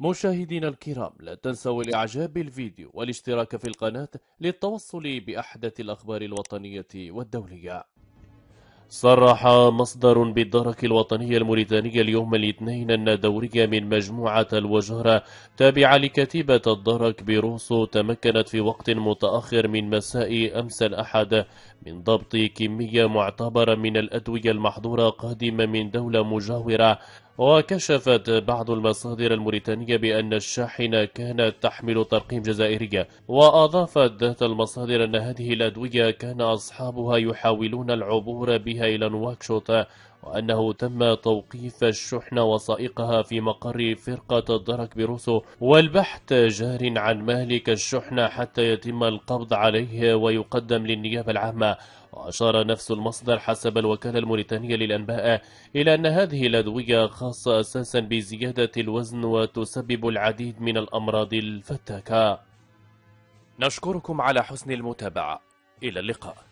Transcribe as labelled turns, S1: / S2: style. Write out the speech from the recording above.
S1: مشاهدينا الكرام لا تنسوا الاعجاب بالفيديو والاشتراك في القناة للتوصل بأحدث الأخبار الوطنية والدولية صرح مصدر بالدرك الوطنية الموريتانية اليوم الاثنين أن دورية من مجموعة الوجهرة تابعة لكتيبة الدرك بروسو تمكنت في وقت متأخر من مساء أمس الأحد من ضبط كمية معتبرة من الأدوية المحظورة قادمة من دولة مجاورة وكشفت بعض المصادر الموريتانية بأن الشاحنة كانت تحمل ترقيم جزائرية وأضافت ذات المصادر أن هذه الأدوية كان أصحابها يحاولون العبور بها إلى نواكشوط وأنه تم توقيف الشحنة وسائقها في مقر فرقة الدرك بروسو والبحث جار عن مالك الشحنة حتى يتم القبض عليه ويقدم للنيابة العامة وأشار نفس المصدر حسب الوكالة الموريتانية للأنباء إلى أن هذه الأدوية خاصة أساسا بزيادة الوزن وتسبب العديد من الأمراض الفتاكة نشكركم على حسن المتابعة إلى اللقاء